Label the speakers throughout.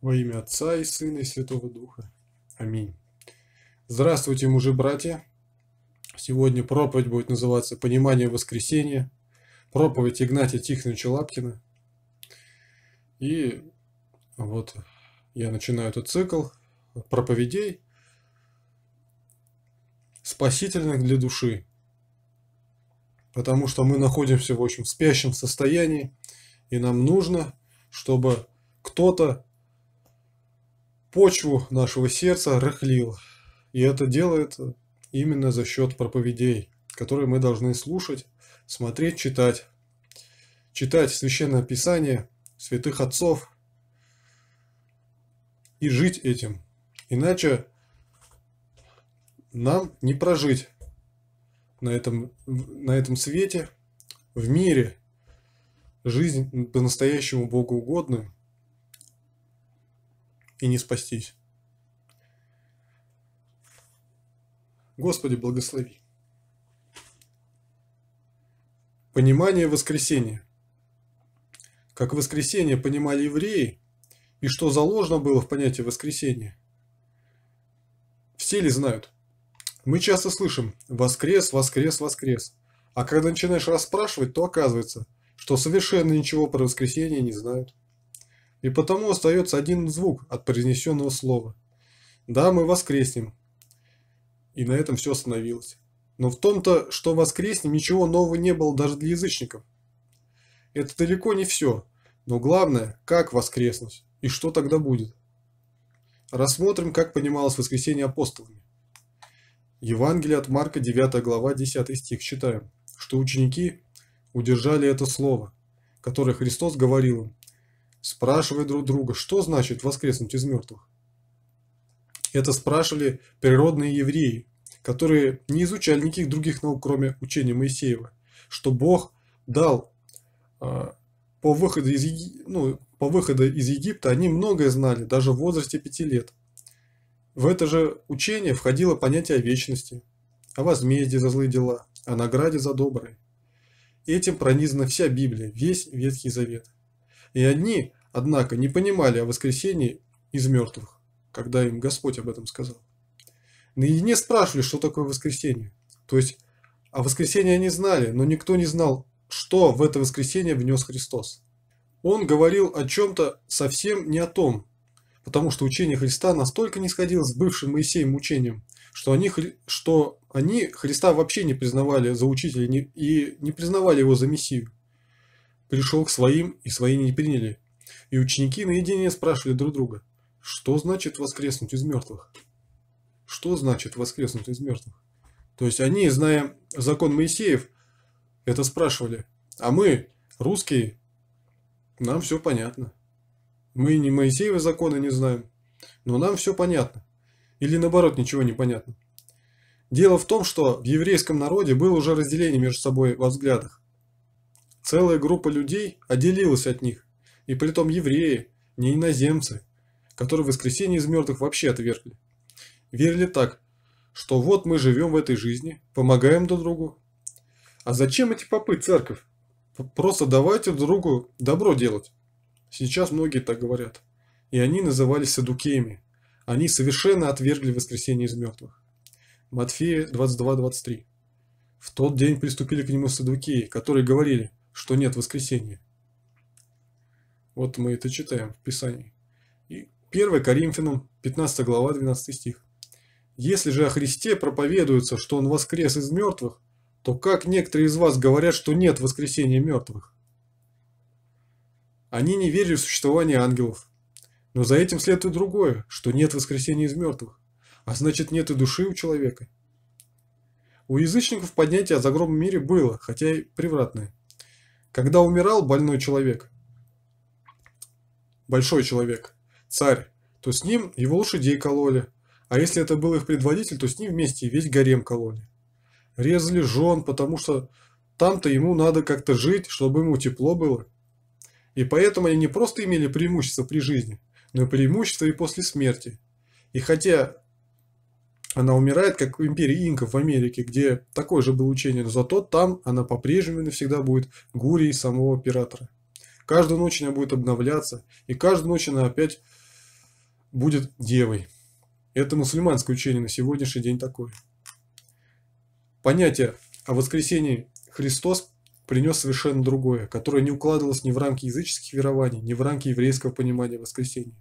Speaker 1: Во имя Отца и Сына и Святого Духа. Аминь. Здравствуйте, мужи, братья. Сегодня проповедь будет называться «Понимание воскресения». Проповедь Игнатия Тихоновича Лапкина. И вот я начинаю этот цикл проповедей, спасительных для души. Потому что мы находимся в общем в спящем состоянии, и нам нужно, чтобы кто-то почву нашего сердца рыхлил. И это делает именно за счет проповедей, которые мы должны слушать, смотреть, читать. Читать Священное Писание, святых отцов и жить этим. Иначе нам не прожить на этом, на этом свете, в мире, жизнь по-настоящему Богу угодную и не спастись. Господи, благослови. Понимание воскресения. Как воскресение понимали евреи, и что заложено было в понятии воскресения, все ли знают. Мы часто слышим «воскрес, воскрес, воскрес», а когда начинаешь расспрашивать, то оказывается, что совершенно ничего про воскресение не знают и потому остается один звук от произнесенного слова. Да, мы воскреснем. И на этом все остановилось. Но в том-то, что воскреснем, ничего нового не было даже для язычников. Это далеко не все, но главное, как воскреснуть и что тогда будет. Рассмотрим, как понималось воскресение апостолами. Евангелие от Марка, 9 глава, 10 стих, читаем, что ученики удержали это слово, которое Христос говорил им, спрашивая друг друга, что значит воскреснуть из мертвых. Это спрашивали природные евреи, которые не изучали никаких других наук, кроме учения Моисеева, что Бог дал а, по выходу из, ну, по выходу из Египта, они многое знали, даже в возрасте пяти лет. В это же учение входило понятие о вечности, о возмездии за злые дела, о награде за добрые. Этим пронизана вся Библия, весь Ветхий Завет. И одни, однако, не понимали о воскресении из мертвых, когда им Господь об этом сказал. Наедине спрашивали, что такое воскресение. То есть о воскресении они знали, но никто не знал, что в это воскресение внес Христос. Он говорил о чем-то совсем не о том, потому что учение Христа настолько не сходило с бывшим Моисеем учением, что они, что они Христа вообще не признавали за учителя и не признавали его за Мессию. Пришел к своим, и свои не приняли. И ученики наедине спрашивали друг друга, что значит воскреснуть из мертвых? Что значит воскреснуть из мертвых? То есть они, зная закон Моисеев, это спрашивали. А мы, русские, нам все понятно. Мы не Моисеевы законы не знаем, но нам все понятно. Или наоборот, ничего не понятно. Дело в том, что в еврейском народе было уже разделение между собой во взглядах. Целая группа людей отделилась от них, и притом евреи, не иноземцы, которые воскресение из мертвых вообще отвергли. Верили так, что вот мы живем в этой жизни, помогаем друг другу. А зачем эти попы, церковь? Просто давайте друг другу добро делать. Сейчас многие так говорят. И они назывались садукеями. Они совершенно отвергли воскресение из мертвых. Матфея 22-23. В тот день приступили к нему садукеи, которые говорили, что нет воскресения. Вот мы это читаем в Писании. И 1 Коринфянам, 15 глава, 12 стих. «Если же о Христе проповедуется, что Он воскрес из мертвых, то как некоторые из вас говорят, что нет воскресения мертвых? Они не верили в существование ангелов. Но за этим следует другое, что нет воскресения из мертвых, а значит нет и души у человека. У язычников поднятие о загробном мире было, хотя и превратное. Когда умирал больной человек, большой человек, царь, то с ним его лошадей кололи, а если это был их предводитель, то с ним вместе весь гарем кололи. Резали жен, потому что там-то ему надо как-то жить, чтобы ему тепло было. И поэтому они не просто имели преимущество при жизни, но и преимущество и после смерти. И хотя она умирает, как в империи инков в Америке, где такое же было учение, но зато там она по-прежнему навсегда будет гурей самого оператора. Каждую ночь она будет обновляться, и каждую ночь она опять будет девой. Это мусульманское учение на сегодняшний день такое. Понятие о воскресении Христос принес совершенно другое, которое не укладывалось ни в рамки языческих верований, ни в рамки еврейского понимания воскресения.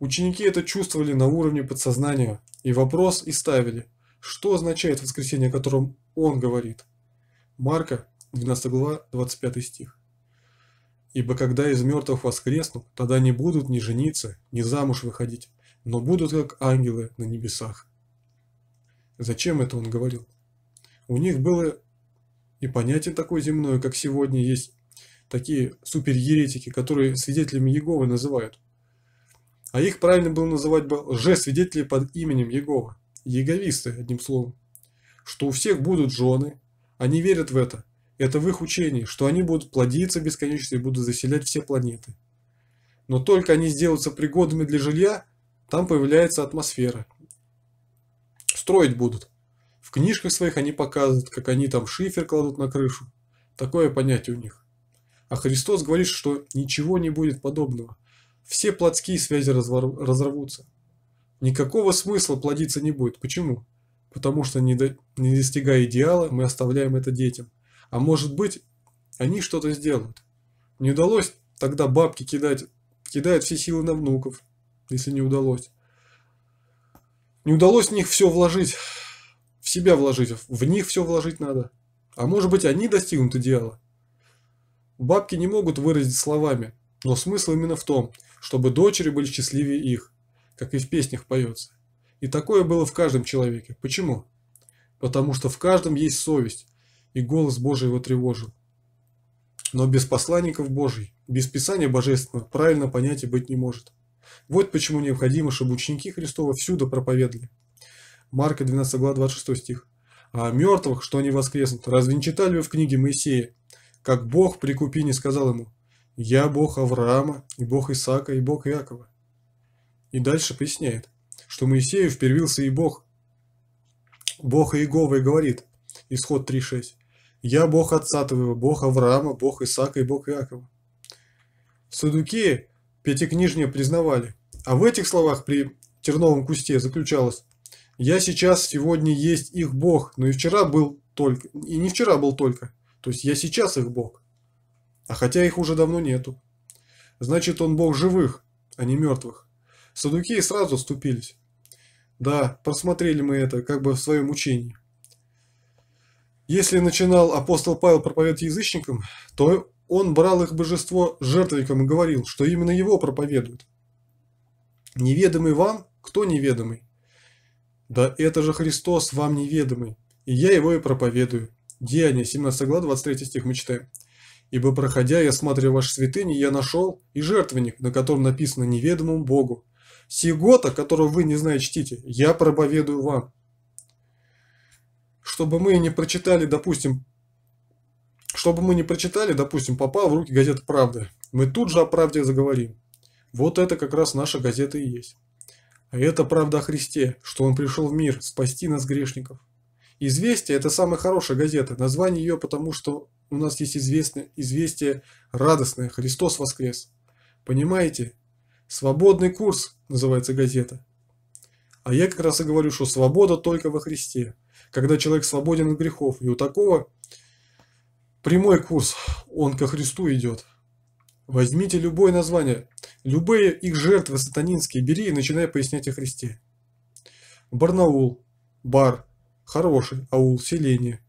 Speaker 1: Ученики это чувствовали на уровне подсознания и вопрос и ставили, что означает воскресение, о котором он говорит. Марка, 12 глава, 25 стих. «Ибо когда из мертвых воскреснут, тогда не будут ни жениться, ни замуж выходить, но будут как ангелы на небесах». Зачем это он говорил? У них было и понятие такое земное, как сегодня есть такие супереретики, которые свидетелями Еговы называют – а их правильно было называть бы свидетели под именем Егова. Еговисты, одним словом. Что у всех будут жены. Они верят в это. Это в их учении, что они будут плодиться бесконечно и будут заселять все планеты. Но только они сделаются пригодными для жилья, там появляется атмосфера. Строить будут. В книжках своих они показывают, как они там шифер кладут на крышу. Такое понятие у них. А Христос говорит, что ничего не будет подобного – все плотские связи разорвутся. Никакого смысла плодиться не будет. Почему? Потому что, не, до... не достигая идеала, мы оставляем это детям. А может быть, они что-то сделают. Не удалось тогда бабки кидать, кидают все силы на внуков, если не удалось. Не удалось в них все вложить, в себя вложить, в них все вложить надо. А может быть, они достигнут идеала? Бабки не могут выразить словами, но смысл именно в том – чтобы дочери были счастливее их, как и в песнях поется. И такое было в каждом человеке. Почему? Потому что в каждом есть совесть, и голос Божий его тревожил. Но без посланников Божий, без Писания Божественного правильно понятия быть не может. Вот почему необходимо, чтобы ученики Христова всюду проповедовали. Марка 12 глава 26 стих. «А о мертвых, что они воскреснут, разве не читали вы в книге Моисея, как Бог при купине сказал ему, «Я Бог Авраама, и Бог Исаака, и Бог Якова. И дальше поясняет, что Моисею впервился и Бог. Бог Иегова и говорит, исход 3.6, «Я Бог Отца твоего, Бог Авраама, Бог Исаака и Бог Иакова». В Садуке пятикнижнее признавали, а в этих словах при терновом кусте заключалось, «Я сейчас, сегодня есть их Бог, но и вчера был только, и не вчера был только, то есть я сейчас их Бог». А хотя их уже давно нету. Значит, он бог живых, а не мертвых. Садуки сразу вступились. Да, просмотрели мы это как бы в своем учении. Если начинал апостол Павел проповедовать язычникам, то он брал их божество жертвенником и говорил, что именно его проповедуют. Неведомый вам? Кто неведомый? Да это же Христос вам неведомый, и я его и проповедую. Деяние 17 глава 23 стих мы читаем. Ибо, проходя и осматривая ваши святыни, я нашел и жертвенник, на котором написано неведомому Богу. Сигота, которого вы не знаете чтите, я проповедую вам. Чтобы мы не прочитали, допустим, чтобы мы не прочитали, допустим, попал в руки газета «Правда», мы тут же о правде заговорим. Вот это как раз наша газета и есть. А это правда о Христе, что Он пришел в мир спасти нас грешников. «Известия» — это самая хорошая газета. Название ее потому, что у нас есть известное, известие радостное «Христос воскрес». Понимаете? «Свободный курс» называется газета. А я как раз и говорю, что свобода только во Христе. Когда человек свободен от грехов, и у такого прямой курс, он ко Христу идет. Возьмите любое название, любые их жертвы сатанинские, бери и начинай пояснять о Христе. Барнаул, бар, хороший аул, селение.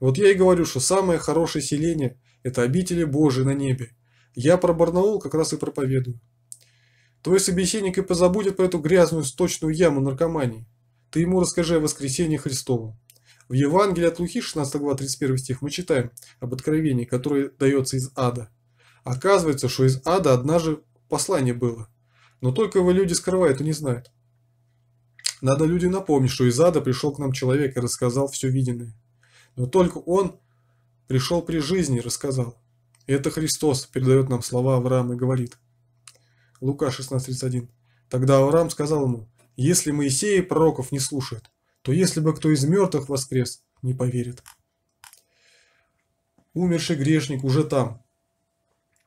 Speaker 1: Вот я и говорю, что самое хорошее селение – это обители Божии на небе. Я про Барнаул как раз и проповедую. Твой собеседник и позабудет про эту грязную сточную яму наркомании. Ты ему расскажи о воскресении Христова. В Евангелии от Луки, 16 глава, 31 стих, мы читаем об откровении, которое дается из ада. Оказывается, что из ада однажды послание было. Но только его люди скрывают и не знают. Надо люди напомнить, что из ада пришел к нам человек и рассказал все виденное. Но только он пришел при жизни и рассказал. И это Христос передает нам слова Авраама и говорит. Лука 16.31. Тогда Авраам сказал ему, если Моисей и пророков не слушает, то если бы кто из мертвых воскрес, не поверит. Умерший грешник уже там.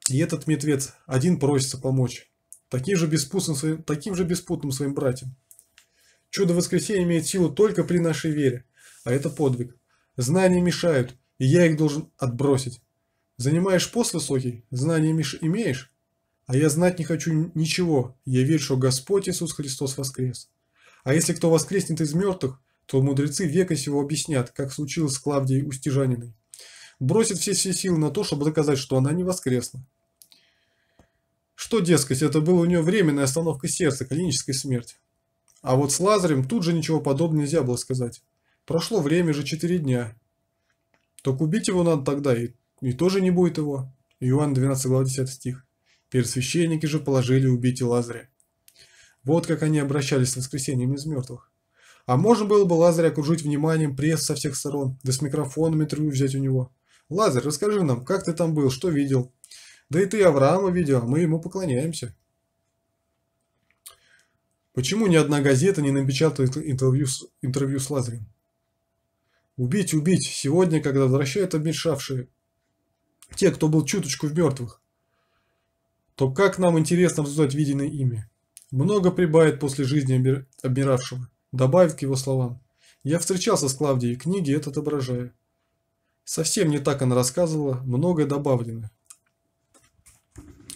Speaker 1: И этот мертвец один просится помочь. Таким же беспутным своим, таким же беспутным своим братьям. Чудо воскресения имеет силу только при нашей вере, а это подвиг. Знания мешают, и я их должен отбросить. Занимаешь пост высокий, знания имеешь, а я знать не хочу ничего, я верю, что Господь Иисус Христос воскрес. А если кто воскреснет из мертвых, то мудрецы века сего объяснят, как случилось с Клавдией Устижаниной. Бросит все, все силы на то, чтобы доказать, что она не воскресла. Что, дескать, это было у нее временная остановка сердца, клиническая смерть. А вот с Лазарем тут же ничего подобного нельзя было сказать. Прошло время же четыре дня. Так убить его надо тогда, и, и тоже не будет его. Иоанн 12 глава 10 стих. Первосвященники же положили убить и Лазаря. Вот как они обращались с воскресением из мертвых. А можно было бы Лазаря окружить вниманием пресс со всех сторон, да с микрофоном интервью взять у него. «Лазарь, расскажи нам, как ты там был, что видел?» «Да и ты Авраама видел, а мы ему поклоняемся». Почему ни одна газета не напечатала интервью с, интервью с Лазарем? Убить, убить, сегодня, когда возвращают обмешавшие, те, кто был чуточку в мертвых, то как нам интересно обсуждать виденное ими? Много прибавит после жизни обмиравшего, добавит к его словам. Я встречался с Клавдией, книги это отображаю. Совсем не так она рассказывала, многое добавлено.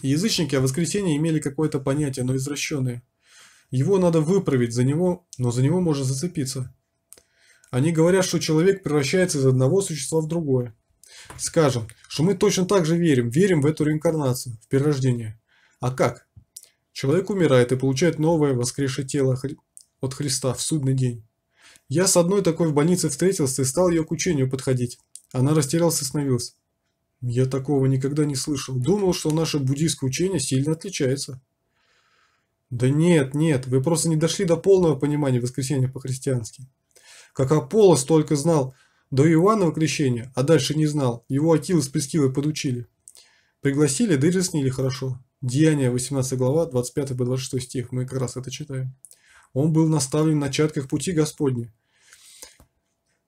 Speaker 1: Язычники о воскресенье имели какое-то понятие, но извращенное – его надо выправить за него, но за него можно зацепиться. Они говорят, что человек превращается из одного существа в другое. Скажем, что мы точно так же верим, верим в эту реинкарнацию, в перерождение. А как? Человек умирает и получает новое воскресшее тело от Христа в судный день. Я с одной такой в больнице встретился и стал ее к учению подходить. Она растерялась и остановилась. Я такого никогда не слышал. Думал, что наше буддийское учение сильно отличается. Да нет, нет, вы просто не дошли до полного понимания воскресения по-христиански. Как Аполос только знал до Иоаннова крещения, а дальше не знал, его Акил с Прескилой подучили. Пригласили, да и разъяснили хорошо. Деяние, 18 глава, 25 по 26 стих, мы как раз это читаем. Он был наставлен в начатках пути Господне.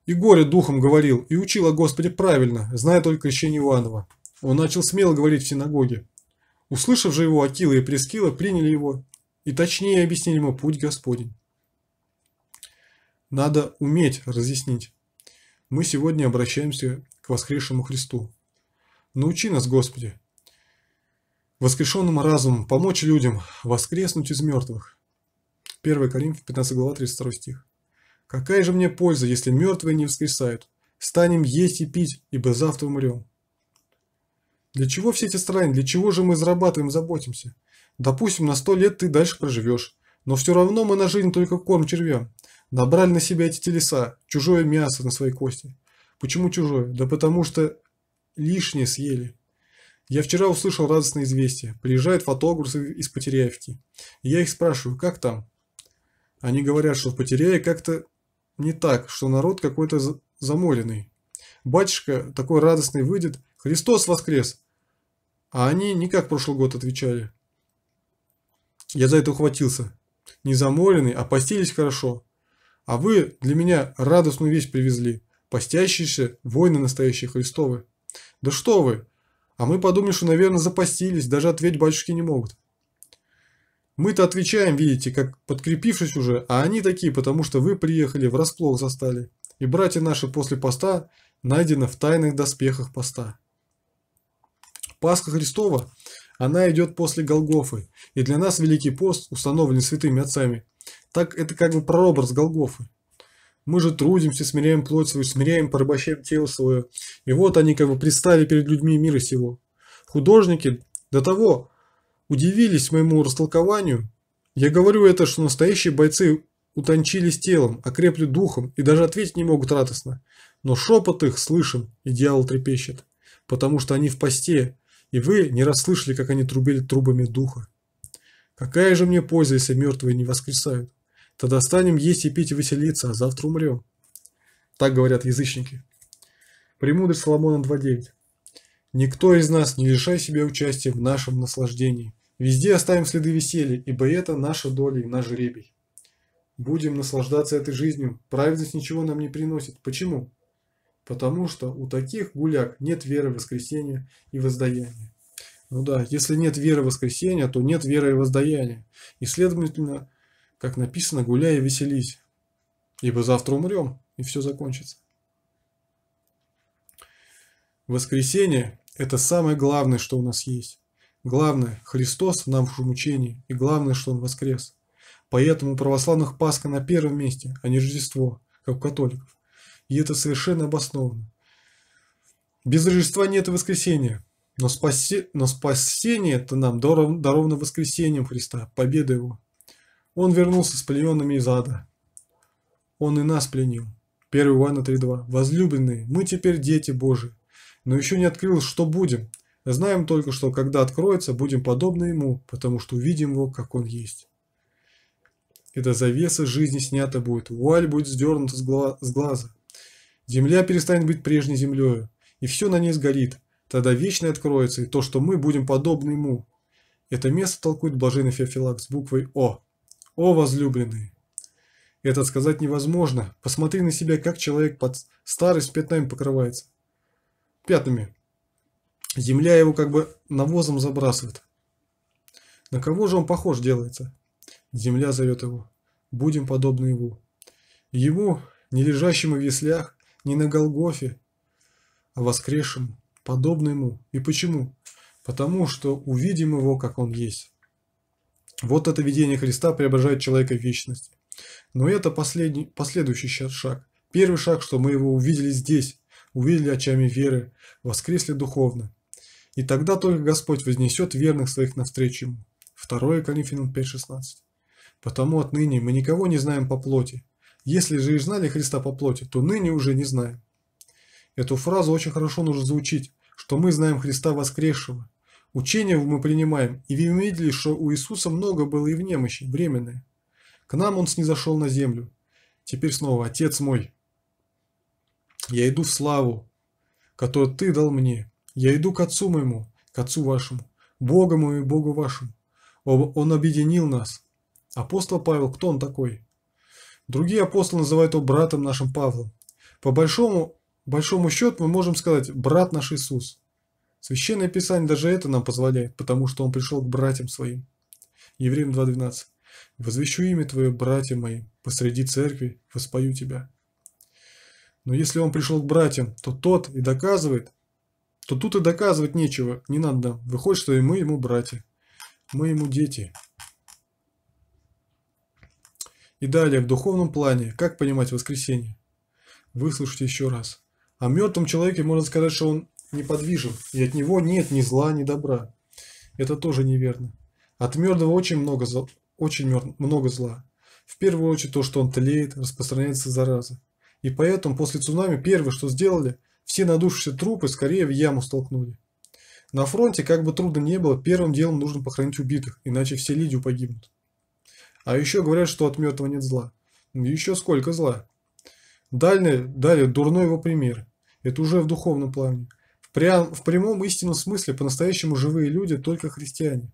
Speaker 1: И горе духом говорил, и учил о Господе правильно, зная только крещение Иоаннова. Он начал смело говорить в синагоге. Услышав же его, Акила и Прескила приняли его и точнее объяснили ему путь Господень. Надо уметь разъяснить. Мы сегодня обращаемся к воскресшему Христу. Научи нас, Господи, воскрешенным разумом помочь людям воскреснуть из мертвых. 1 Коринф, 15 глава, 32 стих. «Какая же мне польза, если мертвые не воскресают? Станем есть и пить, ибо завтра умрем». Для чего все эти страны? Для чего же мы зарабатываем, заботимся? Допустим, на сто лет ты дальше проживешь. Но все равно мы на жизнь только корм червям. Набрали на себя эти телеса, чужое мясо на свои кости. Почему чужое? Да потому что лишнее съели. Я вчера услышал радостное известие. Приезжают фотографы из Потеряевки. Я их спрашиваю, как там? Они говорят, что в Потеряе как-то не так, что народ какой-то заморенный. Батюшка такой радостный выйдет. Христос воскрес! А они не как прошлый год отвечали. Я за это ухватился. Не заморенный, а постились хорошо. А вы для меня радостную вещь привезли. Постящиеся воины настоящие Христовы. Да что вы! А мы подумали, что, наверное, запастились, даже ответить батюшки не могут. Мы-то отвечаем, видите, как подкрепившись уже, а они такие, потому что вы приехали, врасплох застали. И братья наши после поста найдены в тайных доспехах поста. Пасха Христова она идет после Голгофы, и для нас Великий пост установлен святыми отцами. Так это как бы прообраз Голгофы. Мы же трудимся, смиряем плоть свою, смиряем, порабощаем тело свое. И вот они как бы пристали перед людьми мира сего. Художники до того удивились моему растолкованию. Я говорю это, что настоящие бойцы утончились телом, окрепли духом и даже ответить не могут радостно. Но шепот их слышен, и дьявол трепещет, потому что они в посте, и вы не расслышали, как они трубили трубами духа. Какая же мне польза, если мертвые не воскресают? Тогда станем есть и пить и веселиться, а завтра умрем. Так говорят язычники. Премудрость Соломона 2.9. Никто из нас не лишай себе участия в нашем наслаждении. Везде оставим следы веселья, ибо это наша доля и наш жребий. Будем наслаждаться этой жизнью. Праведность ничего нам не приносит. Почему? потому что у таких гуляк нет веры в воскресение и воздаяние. Ну да, если нет веры в воскресение, то нет веры и воздаяния. И следовательно, как написано, гуляй и веселись, ибо завтра умрем, и все закончится. Воскресение – это самое главное, что у нас есть. Главное – Христос в нам в мучении, и главное, что Он воскрес. Поэтому православных Пасха на первом месте, а не Рождество, как у католиков и это совершенно обоснованно. Без Рождества нет воскресения, но, спаси... но спасение это нам даровано воскресением Христа, победа Его. Он вернулся с плененными из ада. Он и нас пленил. 1 Иоанна 3.2. Возлюбленные, мы теперь дети Божии, но еще не открылось, что будем. Знаем только, что когда откроется, будем подобны Ему, потому что увидим Его, как Он есть. Это завеса жизни снята будет, вуаль будет сдернута с, гла с глаза. Земля перестанет быть прежней землею, и все на ней сгорит. Тогда вечно откроется и то, что мы будем подобны ему. Это место толкует блаженный Феофилак с буквой О. О, возлюбленные! Это сказать невозможно. Посмотри на себя, как человек под старость пятнами покрывается. Пятнами. Земля его как бы навозом забрасывает. На кого же он похож делается? Земля зовет его. Будем подобны его. Ему, не лежащему в яслях, не на Голгофе, а воскресшему, подобно ему. И почему? Потому что увидим его, как он есть. Вот это видение Христа преображает человека в вечность. Но это последний, последующий шаг. Первый шаг, что мы его увидели здесь, увидели очами веры, воскресли духовно. И тогда только Господь вознесет верных своих навстречу ему. 2 Коринфянам 5.16. Потому отныне мы никого не знаем по плоти, если же и знали Христа по плоти, то ныне уже не знаем. Эту фразу очень хорошо нужно заучить, что мы знаем Христа воскресшего. Учение мы принимаем, и вы видели, что у Иисуса много было и в немощи, временное. К нам Он снизошел на землю. Теперь снова, Отец мой, я иду в славу, которую Ты дал мне. Я иду к Отцу моему, к Отцу вашему, Богу моему и Богу вашему. Он объединил нас. Апостол Павел, кто он такой? Другие апостолы называют его братом нашим Павлом. По большому, большому счету мы можем сказать «брат наш Иисус». Священное Писание даже это нам позволяет, потому что он пришел к братьям своим. Евреям 2.12. «Возвещу имя Твое, братья мои, посреди церкви воспою Тебя». Но если он пришел к братьям, то тот и доказывает, то тут и доказывать нечего, не надо. Выходит, что и мы ему братья, мы ему дети. И далее, в духовном плане, как понимать воскресение? Выслушайте еще раз. О мертвом человеке можно сказать, что он неподвижен, и от него нет ни зла, ни добра. Это тоже неверно. От мертвого очень много, зла, очень много зла. В первую очередь то, что он тлеет, распространяется зараза. И поэтому после цунами первое, что сделали, все надувшиеся трупы скорее в яму столкнули. На фронте, как бы трудно ни было, первым делом нужно похоронить убитых, иначе все люди погибнут. А еще говорят, что от мертвого нет зла. Еще сколько зла. Далее, далее дурной его пример. Это уже в духовном плане. В, прям, в прямом истинном смысле по-настоящему живые люди только христиане.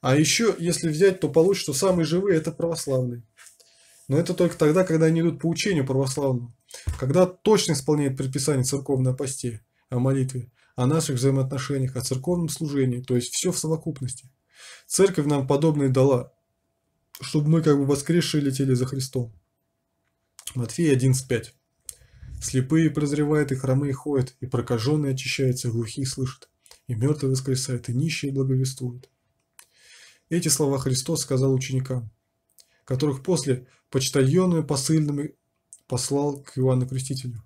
Speaker 1: А еще, если взять, то получится, что самые живые – это православные. Но это только тогда, когда они идут по учению православному. Когда точно исполняют предписание церковной о о молитве, о наших взаимоотношениях, о церковном служении, то есть все в совокупности. Церковь нам подобное дала, чтобы мы как бы воскресшие летели за Христом. Матфея 11.5. Слепые прозревают, и хромые ходят, и прокаженные очищаются, и глухие слышат, и мертвые воскресают, и нищие благовествуют. Эти слова Христос сказал ученикам, которых после почтальону и посыльными послал к Иоанну Крестителю.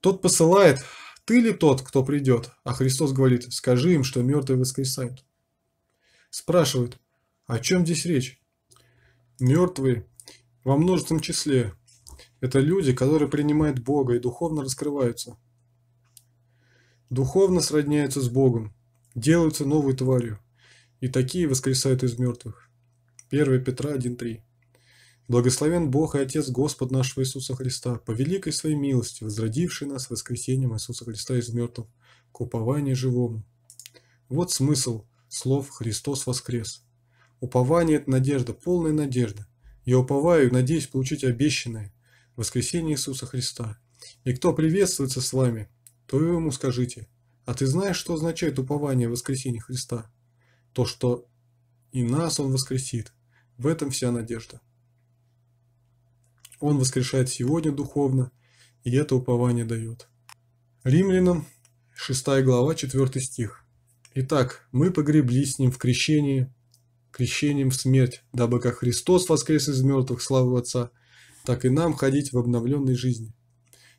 Speaker 1: Тот посылает, ты ли тот, кто придет? А Христос говорит, скажи им, что мертвые воскресают. Спрашивают, о чем здесь речь? Мертвые во множественном числе. Это люди, которые принимают Бога и духовно раскрываются. Духовно сродняются с Богом, делаются новой тварью. И такие воскресают из мертвых. 1 Петра 1.3 Благословен Бог и Отец Господь нашего Иисуса Христа, по великой своей милости, возродивший нас воскресением Иисуса Христа из мертвых, к упованию живому. Вот смысл слов «Христос воскрес». Упование – это надежда, полная надежда. Я уповаю и надеюсь получить обещанное – воскресение Иисуса Христа. И кто приветствуется с вами, то и ему скажите. А ты знаешь, что означает упование воскресения Христа? То, что и нас Он воскресит. В этом вся надежда. Он воскрешает сегодня духовно, и это упование дает. Римлянам 6 глава 4 стих. Итак, мы погребли с ним в крещении, крещением в смерть, дабы как Христос воскрес из мертвых славу Отца, так и нам ходить в обновленной жизни.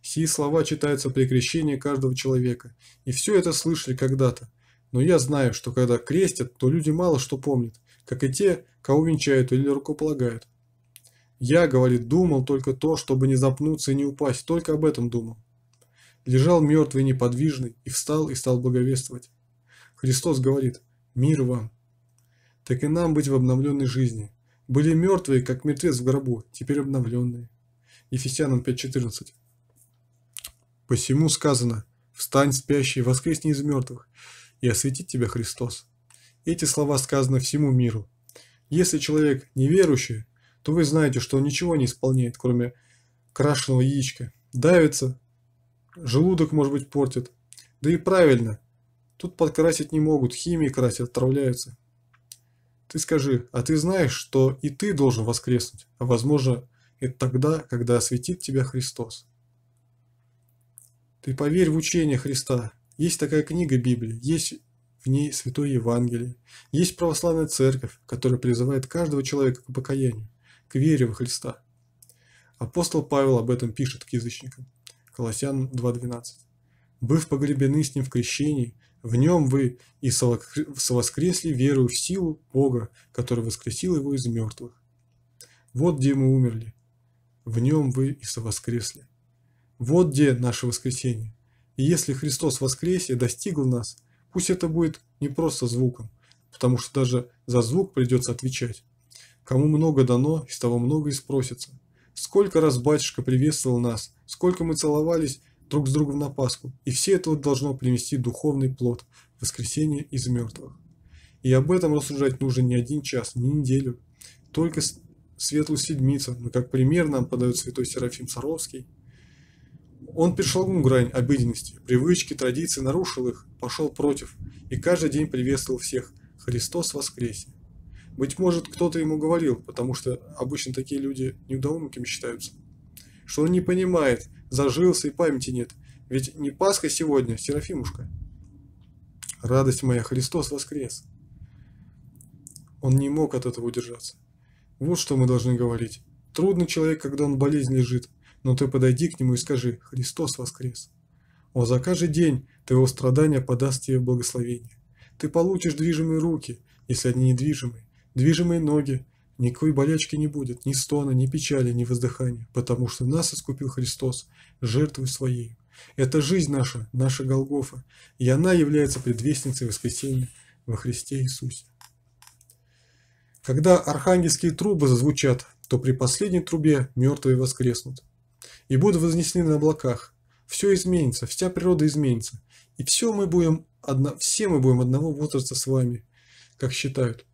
Speaker 1: Сие слова читаются при крещении каждого человека, и все это слышали когда-то. Но я знаю, что когда крестят, то люди мало что помнят, как и те, кого венчают или рукополагают. Я, говорит, думал только то, чтобы не запнуться и не упасть, только об этом думал. Лежал мертвый неподвижный, и встал и стал благовествовать. Христос говорит «Мир вам!» Так и нам быть в обновленной жизни. Были мертвые, как мертвец в гробу, теперь обновленные. Ефесянам 5.14 Посему сказано «Встань, спящий, воскресни из мертвых, и осветит тебя Христос». Эти слова сказаны всему миру. Если человек неверующий, то вы знаете, что он ничего не исполняет, кроме крашеного яичка. Давится, желудок, может быть, портит. Да и правильно – Тут подкрасить не могут, химии красят, отравляются. Ты скажи, а ты знаешь, что и ты должен воскреснуть, а возможно, это тогда, когда осветит тебя Христос. Ты поверь в учение Христа. Есть такая книга Библии, есть в ней Святое Евангелие, есть православная церковь, которая призывает каждого человека к покаянию, к вере в Христа. Апостол Павел об этом пишет к язычникам. Колоссян 2.12. «Быв погребены с ним в крещении, в нем вы и совоскресли веру в силу Бога, который воскресил его из мертвых. Вот где мы умерли. В нем вы и совоскресли. Вот где наше воскресение. И если Христос воскресе достигл нас, пусть это будет не просто звуком, потому что даже за звук придется отвечать. Кому много дано, из того много и спросится. Сколько раз батюшка приветствовал нас, сколько мы целовались друг с другом на Пасху, и все это должно принести духовный плод – воскресение из мертвых. И об этом рассуждать нужно не один час, не неделю. Только светлую седмицу, но ну, как пример нам подает святой Серафим Саровский. Он перешел грань обыденности, привычки, традиции, нарушил их, пошел против, и каждый день приветствовал всех «Христос воскресе». Быть может, кто-то ему говорил, потому что обычно такие люди неудоумками считаются, что он не понимает – зажился и памяти нет. Ведь не Пасха сегодня, а Серафимушка. Радость моя, Христос воскрес. Он не мог от этого удержаться. Вот что мы должны говорить. Трудный человек, когда он болезнь лежит, но ты подойди к нему и скажи «Христос воскрес». О, за каждый день твоего страдания подаст тебе благословение. Ты получишь движимые руки, если они недвижимые, движимые ноги, Никакой болячки не будет, ни стона, ни печали, ни воздыхания, потому что нас искупил Христос, жертвой Своей. Это жизнь наша, наша Голгофа, и она является предвестницей воскресения во Христе Иисусе. Когда архангельские трубы зазвучат, то при последней трубе мертвые воскреснут и будут вознесены на облаках. Все изменится, вся природа изменится, и все мы будем, одно, все мы будем одного возраста с вами, как считают.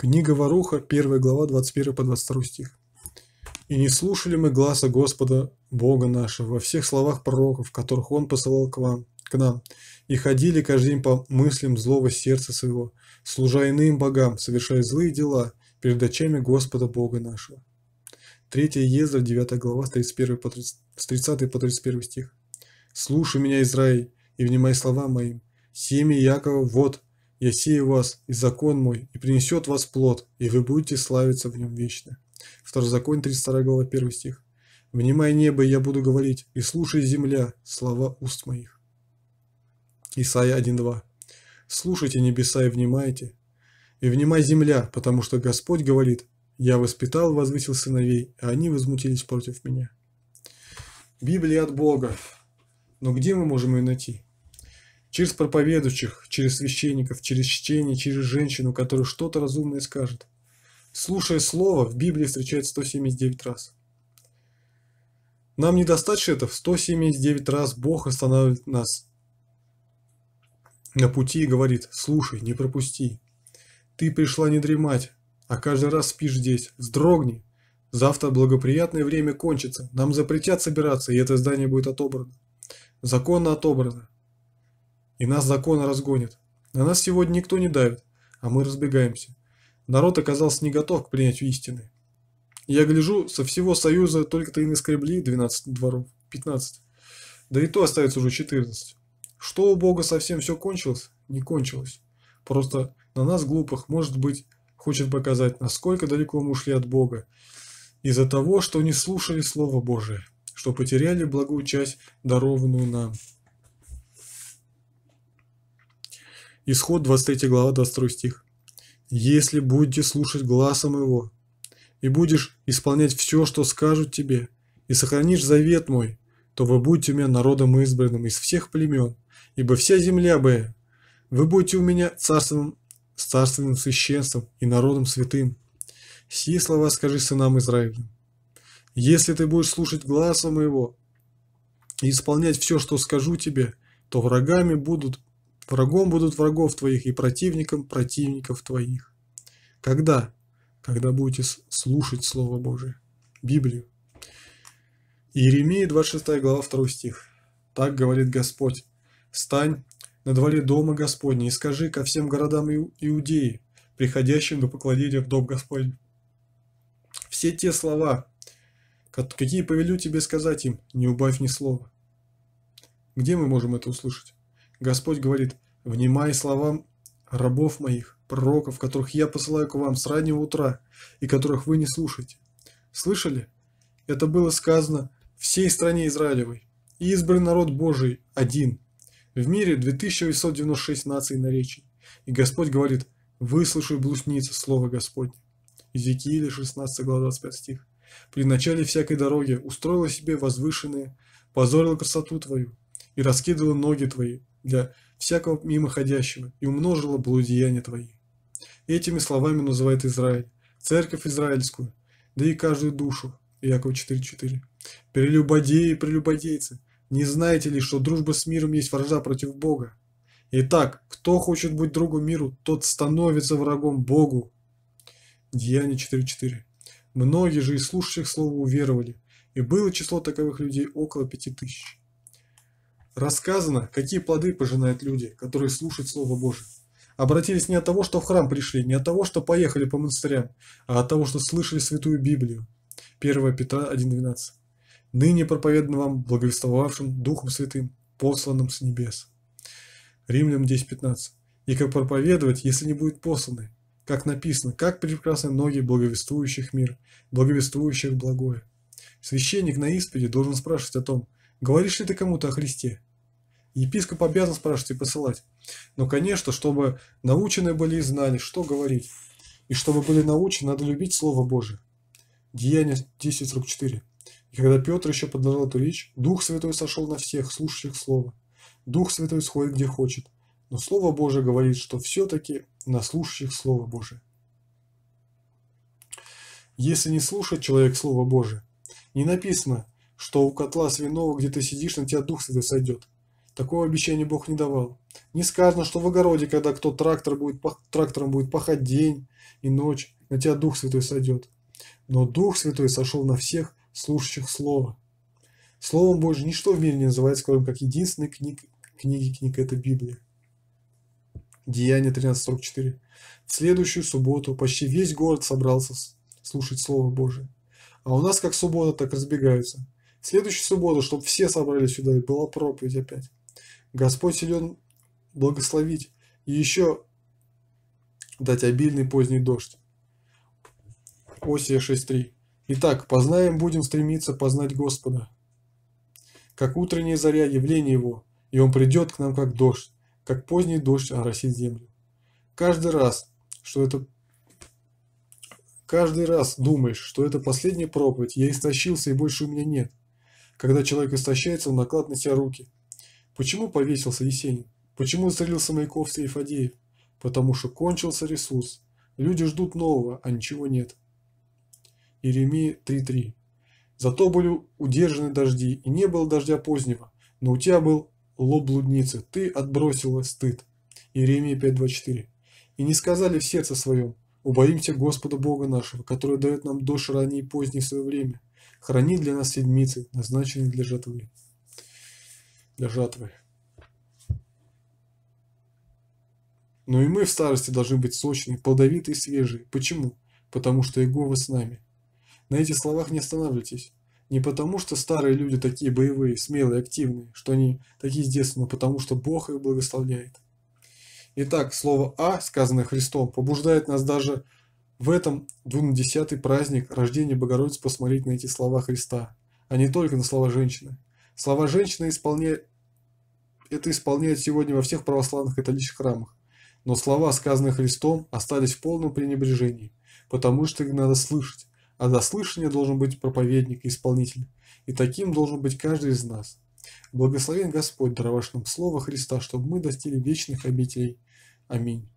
Speaker 1: Книга Варуха, 1 глава, 21 по 22 стих. «И не слушали мы глаза Господа, Бога нашего, во всех словах пророков, которых Он посылал к вам, к нам, и ходили каждый день по мыслям злого сердца своего, служа иным богам, совершая злые дела перед очами Господа Бога нашего». 3 Езра, 9 глава, с 31 по 30, с 30 по 31 стих. «Слушай меня, Израиль, и внимай слова моим. Семьи Якова, вот, я сею вас и закон мой, и принесет вас плод, и вы будете славиться в нем вечно». Второзаконие, 32 глава, 1 стих. «Внимай небо, и я буду говорить, и слушай земля слова уст моих». Исайя 1.2. «Слушайте небеса и внимайте, и внимай земля, потому что Господь говорит, я воспитал и возвысил сыновей, а они возмутились против меня». Библия от Бога. Но где мы можем ее найти? Через проповедующих, через священников, через чтение, через женщину, которая что-то разумное скажет. Слушая слово, в Библии встречается 179 раз. Нам недостаточно этого, 179 раз Бог останавливает нас на пути и говорит, слушай, не пропусти. Ты пришла не дремать, а каждый раз спишь здесь, вздрогни. Завтра благоприятное время кончится, нам запретят собираться, и это здание будет отобрано. Законно отобрано и нас законы разгонит. На нас сегодня никто не давит, а мы разбегаемся. Народ оказался не готов к принятию истины. Я гляжу, со всего Союза только-то и наскребли 12 дворов, 15. Да и то остается уже 14. Что у Бога совсем все кончилось? Не кончилось. Просто на нас, глупых, может быть, хочет показать, насколько далеко мы ушли от Бога. Из-за того, что не слушали Слово Божие, что потеряли благую часть, дарованную нам. Исход 23 глава 22 стих. «Если будете слушать глазом его, и будешь исполнять все, что скажут тебе, и сохранишь завет мой, то вы будете у меня народом избранным из всех племен, ибо вся земля бы, вы будете у меня царственным, царственным священством и народом святым. Сие слова скажи сынам Израиля. Если ты будешь слушать глаза моего и исполнять все, что скажу тебе, то врагами будут Врагом будут врагов твоих и противником противников твоих. Когда? Когда будете слушать Слово Божие, Библию. Иеремия 26 глава 2 стих. Так говорит Господь. «Встань на дворе дома Господня и скажи ко всем городам Иудеи, приходящим до поклонения в дом Господень. Все те слова, какие повелю тебе сказать им, не убавь ни слова». Где мы можем это услышать? Господь говорит, «Внимай словам рабов моих, пророков, которых я посылаю к вам с раннего утра, и которых вы не слушаете». Слышали? Это было сказано всей стране Израилевой. И избран народ Божий один. В мире 2896 наций наречий. И Господь говорит, «Выслушай, блудница, слово Господне». Иезекииля 16 глава 25 стих. «При начале всякой дороги устроила себе возвышенные, позорила красоту твою и раскидывала ноги твои, для всякого мимоходящего и умножила блудеяния твои. Этими словами называет Израиль, церковь израильскую, да и каждую душу. Иаков 4.4. Прелюбодеи и прелюбодейцы, не знаете ли, что дружба с миром есть вражда против Бога? Итак, кто хочет быть другом миру, тот становится врагом Богу. Деяние 4.4. Многие же из слушающих слова уверовали, и было число таковых людей около пяти тысяч. Рассказано, какие плоды пожинают люди, которые слушают Слово Божие. Обратились не от того, что в храм пришли, не от того, что поехали по монастырям, а от того, что слышали Святую Библию. 1 Петра 1.12. Ныне проповедан вам благовествовавшим Духом Святым, посланным с небес. Римлянам 10.15. И как проповедовать, если не будет посланы? Как написано, как прекрасны ноги благовествующих мир, благовествующих благое. Священник на исповеди должен спрашивать о том, говоришь ли ты кому-то о Христе, Епископ обязан спрашивать и посылать. Но, конечно, чтобы наученные были и знали, что говорить. И чтобы были научены, надо любить Слово Божие. Деяние 10.44. И когда Петр еще продолжал эту речь, Дух Святой сошел на всех, слушающих Слово. Дух Святой сходит где хочет. Но Слово Божие говорит, что все-таки на слушающих Слово Божие. Если не слушает человек Слово Божие, не написано, что у котла свиного, где ты сидишь, на тебя Дух Святой сойдет. Такого обещания Бог не давал. Не сказано, что в огороде, когда кто трактор будет, трактором будет пахать день и ночь, на тебя Дух Святой сойдет. Но Дух Святой сошел на всех, слушающих Слово. Словом Божьим ничто в мире не называется, кроме как единственной книг, книги книг – это Библия. Деяние 13.44. В следующую субботу почти весь город собрался слушать Слово Божие. А у нас как суббота, так разбегаются. В следующую субботу, чтобы все собрались сюда, и была проповедь опять. Господь силен благословить и еще дать обильный поздний дождь. Осия 6.3. Итак, познаем, будем стремиться познать Господа. Как утренняя заря явление Его, и Он придет к нам как дождь, как поздний дождь оросит землю. Каждый раз, что это Каждый раз думаешь, что это последняя проповедь, я истощился и больше у меня нет. Когда человек истощается, он накладывает на себя руки – Почему повесился Есенин? Почему залился Маяковский и Фадеев? Потому что кончился ресурс. Люди ждут нового, а ничего нет. Иеремия 3.3 Зато были удержаны дожди, и не было дождя позднего, но у тебя был лоб блудницы, ты отбросила стыд. Иеремия 5.24 И не сказали в сердце своем, убоимся Господа Бога нашего, который дает нам дождь ранней и поздней в свое время, хранит для нас седмицы, назначенные для жатвы жатвы. Но и мы в старости должны быть сочные, плодовитые и свежие. Почему? Потому что Иегова с нами. На этих словах не останавливайтесь. Не потому, что старые люди такие боевые, смелые, активные, что они такие с детства, но потому, что Бог их благословляет. Итак, слово «а», сказанное Христом, побуждает нас даже в этом 210-й праздник рождения Богородицы посмотреть на эти слова Христа, а не только на слова женщины. Слова женщины исполняют это исполняют сегодня во всех православных католических храмах. Но слова, сказанные Христом, остались в полном пренебрежении, потому что их надо слышать, а до слышания должен быть проповедник и исполнитель, и таким должен быть каждый из нас. Благословен Господь, даровавший нам Слово Христа, чтобы мы достигли вечных обителей. Аминь.